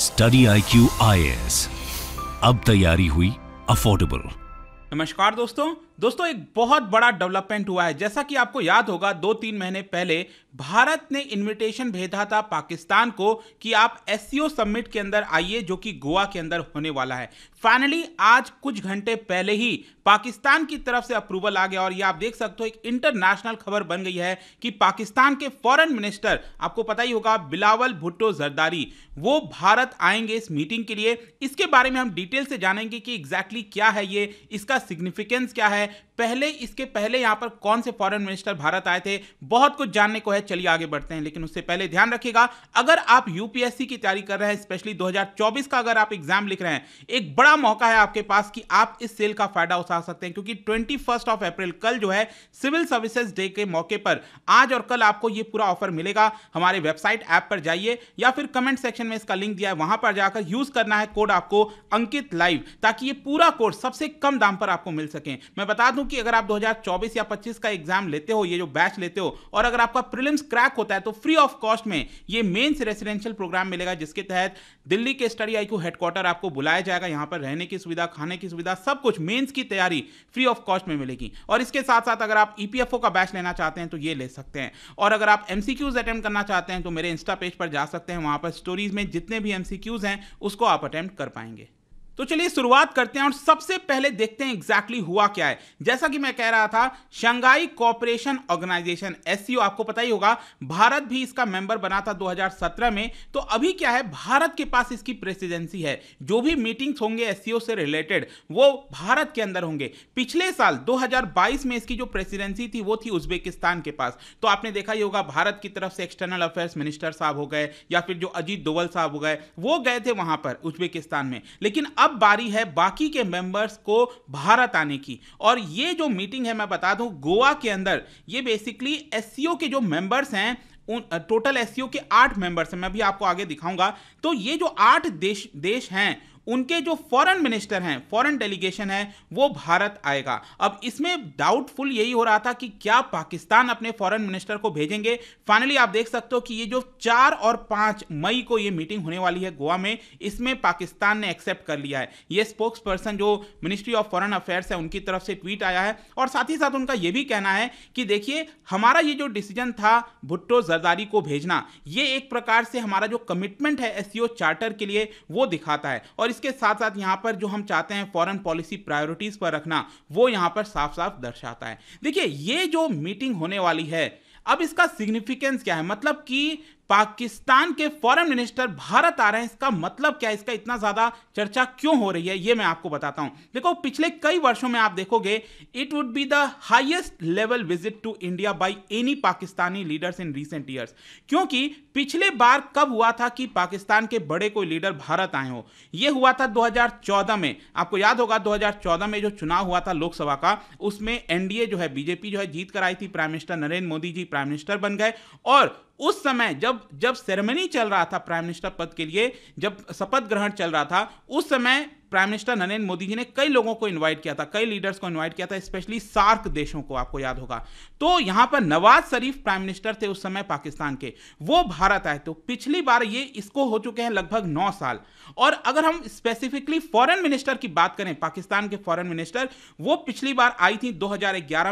study I Q I अब तैयारी हुई अफोर्डेबल नमस्कार दोस्तों दोस्तों एक बहुत बड़ा डेवलपमेंट हुआ है जैसा कि आपको याद होगा दो तीन महीने पहले भारत ने इनविटेशन भेजा था पाकिस्तान को कि आप एस समिट e के अंदर आइए जो कि गोवा के अंदर होने वाला है फाइनली आज कुछ घंटे पहले ही पाकिस्तान की तरफ से अप्रूवल आ गया और ये आप देख सकते हो एक इंटरनेशनल खबर बन गई है कि पाकिस्तान के फॉरेन मिनिस्टर आपको पता ही होगा बिलावल भुट्टो जरदारी वो भारत आएंगे इस मीटिंग के लिए इसके बारे में हम डिटेल से जानेंगे कि एग्जैक्टली क्या है ये इसका सिग्निफिकेंस क्या है पहले इसके पहले यहां पर कौन से फॉरेन मिनिस्टर भारत आए थे बहुत कुछ जानने को है है चलिए आगे बढ़ते हैं लेकिन उससे पहले ध्यान रखिएगा अगर आप यूपीएससी की तैयारी कर रहे हैं स्पेशली 2024 का अगर आप एग्जाम लिख रहे हैं एक बड़ा मौका है आपके पास कि आप इस सेल का फायदा उठा सकते हैं क्योंकि ट्वेंटी ऑफ अप्रैल कल जो है सिविल सर्विसेज डे के मौके पर आज और कल आपको यह पूरा ऑफर मिलेगा हमारे वेबसाइट ऐप पर जाइए या फिर कमेंट सेक्शन में इसका लिंक दिया है वहां पर जाकर यूज करना है कोड आपको अंकित लाइव ताकि ये पूरा कोर्स सबसे कम दाम पर आपको मिल सके मैं बता दूं कि अगर आप 2024 या 25 का एग्जाम लेते हो ये जो बैच लेते हो और अगर आपका प्रिलिम प्रीलिम्स क्रैक होता है तो फ्री ऑफ कॉस्ट में ये मेंस रेसिडेंशियल प्रोग्राम मिलेगा जिसके तहत दिल्ली के स्टडी आई हेडक्वार्टर आपको बुलाया जाएगा यहाँ पर रहने की सुविधा खाने की सुविधा सब कुछ मेन्स की तैयारी फ्री ऑफ कॉस्ट में मिलेगी और इसके साथ साथ अगर आप ईपीएफओ e का बैच लेना चाहते हैं तो ये ले सकते हैं और अगर आप एमसीक्यूज अटेम्प्ट करना चाहते हैं तो मेरे इंस्टा पेज पर जा सकते हैं वहां पर स्टोरीज में जितने भी एमसीक्यूज हैं उसको आप अटेम्प्ट कर पाएंगे तो चलिए शुरुआत करते हैं और सबसे पहले देखते हैं एग्जैक्टली exactly हुआ क्या है जैसा कि मैं कह रहा था शंघाई कॉपरेशन ऑर्गेनाइजेशन एस आपको पता ही होगा भारत भी इसका मेंबर बना था 2017 में तो अभी क्या है भारत के पास इसकी प्रेसिडेंसी है जो भी मीटिंग्स होंगे एस से रिलेटेड वो भारत के अंदर होंगे पिछले साल दो में इसकी जो प्रेसिडेंसी थी वो थी उज्बेकिस्तान के पास तो आपने देखा ही होगा भारत की तरफ से एक्सटर्नल अफेयर्स मिनिस्टर साहब हो गए या फिर जो अजीत दोवल साहब हो गए वो गए थे वहां पर उज्बेकिस्तान में लेकिन अब अब बारी है बाकी के मेंबर्स को भारत आने की और ये जो मीटिंग है मैं बता दूं गोवा के अंदर ये बेसिकली एस के जो मेंबर्स हैं उन टोटल एस के आठ मेंबर्स हैं मैं भी आपको आगे दिखाऊंगा तो ये जो आठ देश देश हैं उनके जो फॉरेन मिनिस्टर हैं फॉरेन डेलीगेशन है वो भारत आएगा अब इसमें डाउटफुल यही हो रहा था कि क्या पाकिस्तान अपने फॉरेन मिनिस्टर को भेजेंगे फाइनली आप देख सकते हो कि ये जो चार और पांच मई को ये मीटिंग होने वाली है गोवा में इसमें पाकिस्तान ने एक्सेप्ट कर लिया है ये स्पोक्स पर्सन जो मिनिस्ट्री ऑफ फॉरन अफेयर्स है उनकी तरफ से ट्वीट आया है और साथ ही साथ उनका यह भी कहना है कि देखिए हमारा ये जो डिसीजन था भुट्टो जरदारी को भेजना ये एक प्रकार से हमारा जो कमिटमेंट है एस चार्टर e के लिए वो दिखाता है और और इसके साथ साथ यहाँ पर जो हम चाहते हैं फॉरेन पॉलिसी प्रायोरिटीज पर रखना वो यहाँ पर साफ साफ दर्शाता है देखिए ये जो मीटिंग होने वाली है अब इसका सिग्निफिकेंस क्या है मतलब कि पाकिस्तान के फॉरेन मिनिस्टर भारत आ रहे हैं इसका मतलब क्या इसका इतना ज्यादा चर्चा क्यों हो रही है ये मैं आपको बताता हूं देखो पिछले कई वर्षों में आप देखोगे it would be the highest level visit to India by any Pakistani leaders in recent years क्योंकि पिछले बार कब हुआ था कि पाकिस्तान के बड़े कोई लीडर भारत आए हो यह हुआ था दो में आपको याद होगा दो में जो चुनाव हुआ था लोकसभा का उसमें एनडीए जो है बीजेपी जो है जीत कर आई थी prime minister Narendra Modi ji prime minister बन गए और उस समय जब जब सेरेमनी चल रहा था प्राइम मिनिस्टर पद के लिए जब शपथ ग्रहण चल रहा था उस समय प्राइम मिनिस्टर नरेंद्र मोदी जी ने कई लोगों को इन्वाइट किया था कई लीडर्स को इन्वाइट किया था स्पेशली सार्क देशों को आपको याद होगा तो यहां पर नवाज शरीफ प्राइम मिनिस्टर थे उस समय पाकिस्तान के वो भारत आए तो पिछली बार ये इसको हो चुके हैं लगभग नौ साल और अगर हम स्पेसिफिकली फॉरन मिनिस्टर की बात करें पाकिस्तान के फॉरन मिनिस्टर वो पिछली बार आई थी दो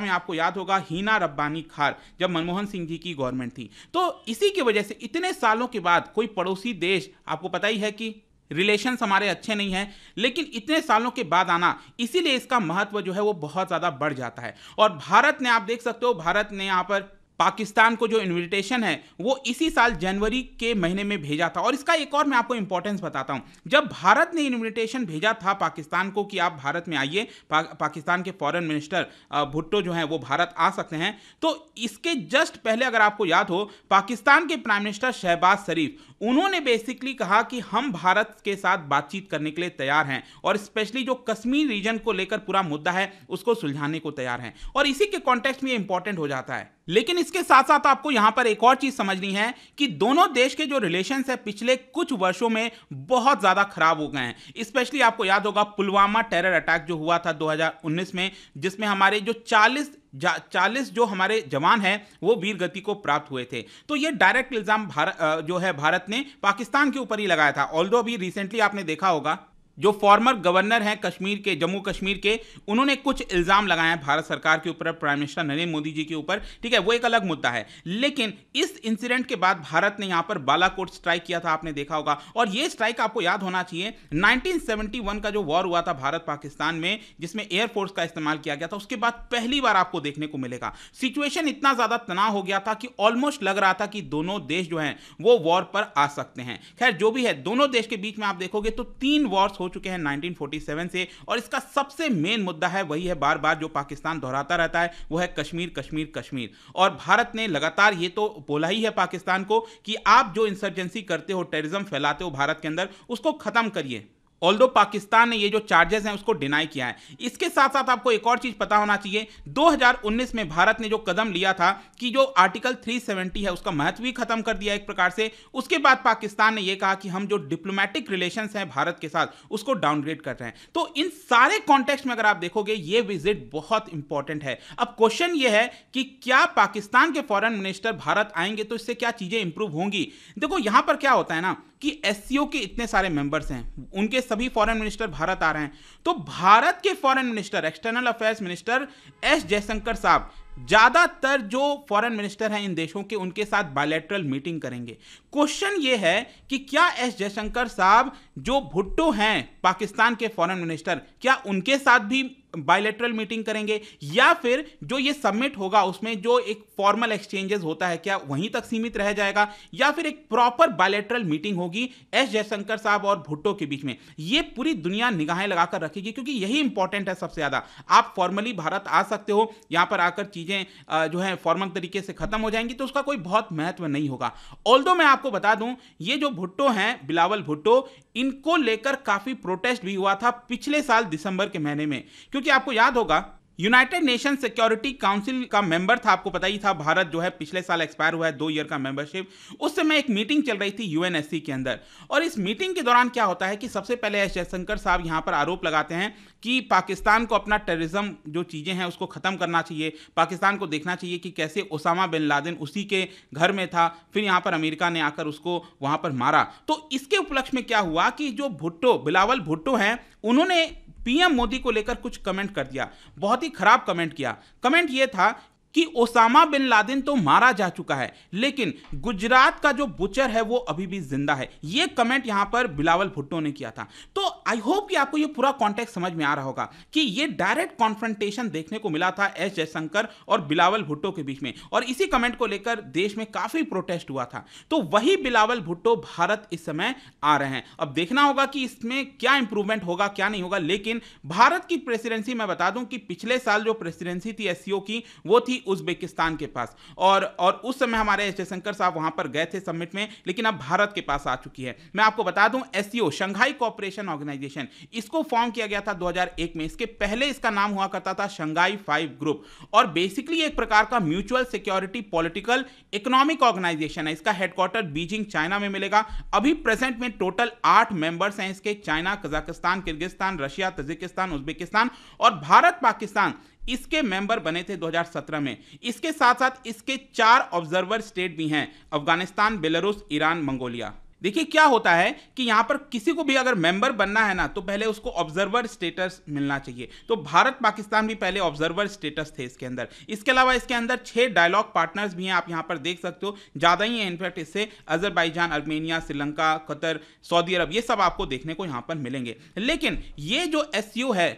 में आपको याद होगा हीना रब्बानी खार जब मनमोहन सिंह जी की गवर्नमेंट थी तो इसी की वजह से इतने सालों के बाद कोई पड़ोसी देश आपको पता ही है कि रिलेशंस हमारे अच्छे नहीं हैं लेकिन इतने सालों के बाद आना इसीलिए इसका महत्व जो है वो बहुत ज़्यादा बढ़ जाता है और भारत ने आप देख सकते हो भारत ने यहाँ पर पाकिस्तान को जो इनविटेशन है वो इसी साल जनवरी के महीने में भेजा था और इसका एक और मैं आपको इंपॉर्टेंस बताता हूँ जब भारत ने इनविटेशन भेजा था पाकिस्तान को कि आप भारत में आइए पा, पाकिस्तान के फॉरेन मिनिस्टर भुट्टो जो हैं वो भारत आ सकते हैं तो इसके जस्ट पहले अगर आपको याद हो पाकिस्तान के प्राइम मिनिस्टर शहबाज शरीफ उन्होंने बेसिकली कहा कि हम भारत के साथ बातचीत करने के लिए तैयार हैं और स्पेशली जो कश्मीर रीजन को लेकर पूरा मुद्दा है उसको सुलझाने को तैयार हैं और इसी के कॉन्टेक्स्ट में इंपॉर्टेंट हो जाता है लेकिन इसके साथ साथ आपको यहां पर एक और चीज समझनी है कि दोनों देश के जो रिलेशन है पिछले कुछ वर्षों में बहुत ज्यादा खराब हो गए हैं स्पेशली आपको याद होगा पुलवामा टेरर अटैक जो हुआ था 2019 में जिसमें हमारे जो 40 चालीस जो हमारे जवान हैं वो वीर गति को प्राप्त हुए थे तो ये डायरेक्ट इल्ज़ाम भारत जो है भारत ने पाकिस्तान के ऊपर ही लगाया था ऑल अभी रिसेंटली आपने देखा होगा जो फॉर्मर गवर्नर हैं कश्मीर के जम्मू कश्मीर के उन्होंने कुछ इल्ज़ाम लगाए हैं भारत सरकार के ऊपर प्राइम मिनिस्टर नरेंद्र मोदी जी के ऊपर ठीक है वो एक अलग मुद्दा है लेकिन इस इंसिडेंट के बाद भारत ने यहाँ पर बालाकोट स्ट्राइक किया था आपने देखा होगा और ये स्ट्राइक आपको याद होना चाहिए नाइनटीन का जो वॉर हुआ था भारत पाकिस्तान में जिसमें एयरफोर्स का इस्तेमाल किया गया था उसके बाद पहली बार आपको देखने को मिलेगा सिचुएशन इतना ज़्यादा तनाव हो गया था कि ऑलमोस्ट लग रहा था कि दोनों देश जो हैं वो वॉर पर आ सकते हैं खैर जो भी है दोनों देश के बीच में आप देखोगे तो तीन वॉर्स हो चुके हैं 1947 से और इसका सबसे मेन मुद्दा है वही है बार बार जो पाकिस्तान दोहराता रहता है वो है कश्मीर कश्मीर कश्मीर और भारत ने लगातार ये तो बोला ही है पाकिस्तान को कि आप जो इंसर्जेंसी करते हो टेररिज्म फैलाते हो भारत के अंदर उसको खत्म करिए ऑल पाकिस्तान ने ये जो चार्जेस हैं उसको डिनाई किया है इसके साथ साथ आपको एक और चीज़ पता होना चाहिए 2019 में भारत ने जो कदम लिया था कि जो आर्टिकल 370 है उसका महत्व ही खत्म कर दिया एक प्रकार से उसके बाद पाकिस्तान ने यह कहा कि हम जो डिप्लोमेटिक रिलेशन हैं भारत के साथ उसको डाउनग्रेड कर रहे हैं तो इन सारे कॉन्टेक्स्ट में अगर आप देखोगे ये विजिट बहुत इंपॉर्टेंट है अब क्वेश्चन ये है कि क्या पाकिस्तान के फॉरन मिनिस्टर भारत आएंगे तो इससे क्या चीज़ें इंप्रूव होंगी देखो यहां पर क्या होता है ना कि एस के इतने सारे मेंबर्स हैं उनके सभी फॉरेन मिनिस्टर भारत आ रहे हैं तो भारत के foreign minister external affairs minister S Jaishankar sahab ज़्यादातर जो फॉरेन मिनिस्टर हैं इन देशों के उनके साथ बायलैटरल मीटिंग करेंगे क्वेश्चन ये है कि क्या एस जयशंकर साहब जो भुट्टो हैं पाकिस्तान के फॉरेन मिनिस्टर क्या उनके साथ भी बायलेटरल मीटिंग करेंगे या फिर जो ये सबमिट होगा उसमें जो एक फॉर्मल एक्सचेंजेस होता है क्या वहीं तक सीमित रह जाएगा या फिर एक प्रॉपर बायलेटरल मीटिंग होगी एस जयशंकर साहब और भुट्टो के बीच में ये पूरी दुनिया निगाहें लगाकर रखेगी क्योंकि यही इंपॉर्टेंट है सबसे ज़्यादा आप फॉर्मली भारत आ सकते हो यहां पर आकर चीज़ें जो है फॉर्मल तरीके से ख़त्म हो जाएंगी तो उसका कोई बहुत महत्व नहीं होगा ऑल मैं आपको बता दूं ये जो भुट्टो हैं बिलावल भुट्टो इनको लेकर काफ़ी प्रोटेस्ट भी हुआ था पिछले साल दिसंबर के महीने में क्योंकि क्योंकि आपको याद होगा यूनाइटेड नेशन सिक्योरिटी काउंसिल का मेंबर था आपको पता ही था भारत जो है पिछले साल एक्सपायर हुआ है दो ईयर का मेंबरशिप उस समय एक मीटिंग चल रही थी यूएनएससी के अंदर और इस मीटिंग के दौरान क्या होता है कि सबसे पहले एस जयशंकर साहब यहां पर आरोप लगाते हैं कि पाकिस्तान को अपना टेररिज्म जो चीज़ें हैं उसको ख़त्म करना चाहिए पाकिस्तान को देखना चाहिए कि कैसे ओसामा बिन लादेन उसी के घर में था फिर यहाँ पर अमेरिका ने आकर उसको वहाँ पर मारा तो इसके उपलक्ष्य में क्या हुआ कि जो भुट्टो बिलावल भुट्टो हैं उन्होंने पीएम मोदी को लेकर कुछ कमेंट कर दिया बहुत ही खराब कमेंट किया कमेंट यह था कि ओसामा बिन लादेन तो मारा जा चुका है लेकिन गुजरात का जो बुचर है वो अभी भी जिंदा है ये कमेंट यहां पर बिलावल भुट्टो ने किया था तो आई होप कि आपको ये पूरा कॉन्टेक्ट समझ में आ रहा होगा कि ये डायरेक्ट कॉन्फ्रंटेशन देखने को मिला था एस जयशंकर और बिलावल भुट्टो के बीच में और इसी कमेंट को लेकर देश में काफी प्रोटेस्ट हुआ था तो वही बिलावल भुट्टो भारत इस समय आ रहे हैं अब देखना होगा कि इसमें क्या इंप्रूवमेंट होगा क्या नहीं होगा लेकिन भारत की प्रेसिडेंसी मैं बता दूं कि पिछले साल जो प्रेसिडेंसी थी एस की वो थी थी उज्बेकिस्तान के पास और और उस समय हमारे जयशंकर साहब वहां पर गए थे समिट में लेकिन अब भारत के पास आ चुकी है मैं आपको बता दूं एस शंघाई कॉपरेशन ऑर्गेनाइजेशन इसको फॉर्म किया गया था 2001 में इसके पहले इसका नाम हुआ करता था शंघाई फाइव ग्रुप और बेसिकली एक प्रकार का mutual security political economic organisation है इसका हेडक्वार्टर बीजिंग चाइना में मिलेगा अभी प्रेजेंट में टोटल आठ मेंबर्स हैं इसके China Kazakhstan Kyrgyzstan Russia Tajikistan Uzbekistan और भारत पाकिस्तान इसके मेंबर बने थे 2017 में इसके साथ साथ इसके चार ऑब्जर्वर स्टेट भी हैं अफगानिस्तान बेलारूस ईरान मंगोलिया देखिए क्या होता है कि यहां पर किसी को भी अगर मेंबर बनना है ना तो पहले उसको ऑब्जर्वर स्टेटस मिलना चाहिए तो भारत पाकिस्तान भी पहले ऑब्जर्वर स्टेटस थे इसके अंदर इसके अलावा इसके अंदर छह डायलॉग पार्टनर्स भी हैं आप यहां पर देख सकते हो ज़्यादा ही है इनफैक्ट इससे Azerbaijan Armenia Sri Lanka Qatar Saudi Arab ये सब आपको देखने को यहां पर मिलेंगे लेकिन ये जो एस e है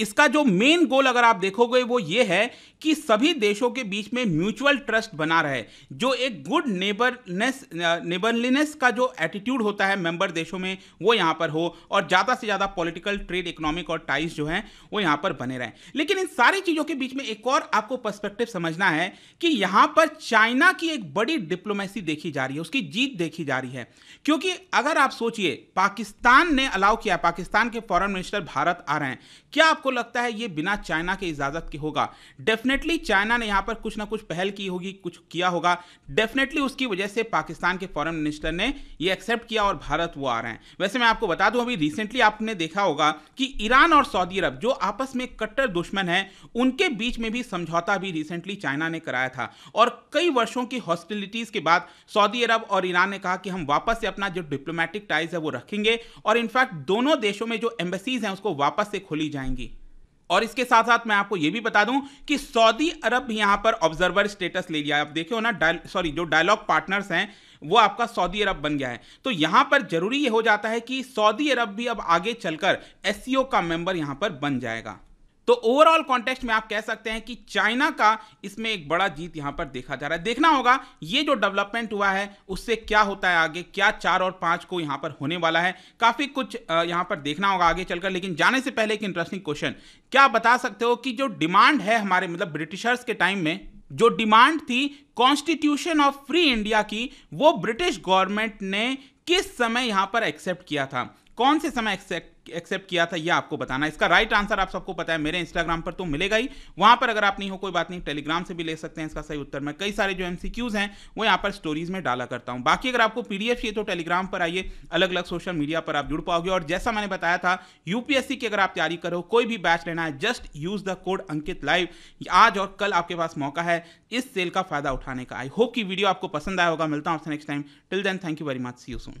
इसका जो मेन गोल अगर आप देखोगे वो ये है कि सभी देशों के बीच में म्यूचुअल ट्रस्ट बना रहे जो एक गुड नेबरनेस नेबरलीनेस का जो एटीट्यूड होता है मेंबर देशों में वो यहाँ पर हो और ज़्यादा से ज़्यादा पॉलिटिकल ट्रेड इकोनॉमिक और टाइज जो हैं वो यहाँ पर बने रहें लेकिन इन सारी चीज़ों के बीच में एक और आपको पर्स्पेक्टिव समझना है कि यहाँ पर चाइना की एक बड़ी डिप्लोमेसी देखी जा रही है उसकी जीत देखी जा रही है क्योंकि अगर आप सोचिए पाकिस्तान ने अलाउ किया पाकिस्तान के फॉरन मिनिस्टर भारत आ रहे हैं क्या आपको आपको लगता है ये बिना चाइना के इजाज़त के होगा डेफिनेटली चाइना ने यहां पर कुछ ना कुछ पहल की होगी कुछ किया होगा डेफिनेटली उसकी वजह से पाकिस्तान के फॉरेन मिनिस्टर ने ये एक्सेप्ट किया और भारत वो आ रहे हैं वैसे मैं आपको बता दूं अभी रिसेंटली आपने देखा होगा कि ईरान और सऊदी अरब जो आपस में कट्टर दुश्मन है उनके बीच में भी समझौता भी रिसेंटली चाइना ने कराया था और कई वर्षों की हॉस्टिलिटीज़ के बाद सऊदी अरब और ईरान ने कहा कि हम वापस से अपना जो डिप्लोमेटिक टाइज है वो रखेंगे और इनफैक्ट दोनों देशों में जो एम्बेसीज हैं उसको वापस से खोली जाएंगी और इसके साथ साथ मैं आपको यह भी बता दूं कि सऊदी अरब भी यहां पर ऑब्जर्वर स्टेटस ले लिया आप हो ना सॉरी जो डायलॉग पार्टनर्स हैं वो आपका सऊदी अरब बन गया है तो यहां पर जरूरी यह हो जाता है कि सऊदी अरब भी अब आगे चलकर एस e का मेंबर यहां पर बन जाएगा तो ओवरऑल कॉन्टेक्स्ट में आप कह सकते हैं कि चाइना का इसमें एक बड़ा जीत यहां पर देखा जा रहा है देखना होगा ये जो डेवलपमेंट हुआ है उससे क्या होता है आगे क्या चार और पांच को यहां पर होने वाला है काफी कुछ यहां पर देखना होगा आगे चलकर लेकिन जाने से पहले एक इंटरेस्टिंग क्वेश्चन क्या बता सकते हो कि जो डिमांड है हमारे मतलब ब्रिटिशर्स के टाइम में जो डिमांड थी कॉन्स्टिट्यूशन ऑफ फ्री इंडिया की वो ब्रिटिश गवर्नमेंट ने किस समय यहां पर एक्सेप्ट किया था कौन से समय एक्सेप्ट एक्सेप्ट किया था यह आपको बताना इसका राइट आंसर आप सबको पता है मेरे इंस्टाग्राम पर तो मिलेगा ही वहां पर अगर आप नहीं हो कोई बात नहीं टेलीग्राम से भी ले सकते हैं इसका सही उत्तर मैं कई सारे जो एमसीक्यूज हैं वो यहां पर स्टोरीज में डाला करता हूं बाकी अगर आपको पीडीएफ चाहिए तो टेलीग्राम पर आइए अलग अलग सोशल मीडिया पर आप जुड़ पाओगे और जैसा मैंने बताया था यूपीएससी की अगर आप तैयारी करो कोई भी बैच लेना है just use the code Ankit live आज और कल आपके पास मौका है इस सेल का फायदा उठाने का आई होप की वीडियो आपको पसंद आया होगा मिलता हूं आपसे next time till then thank you very much see you soon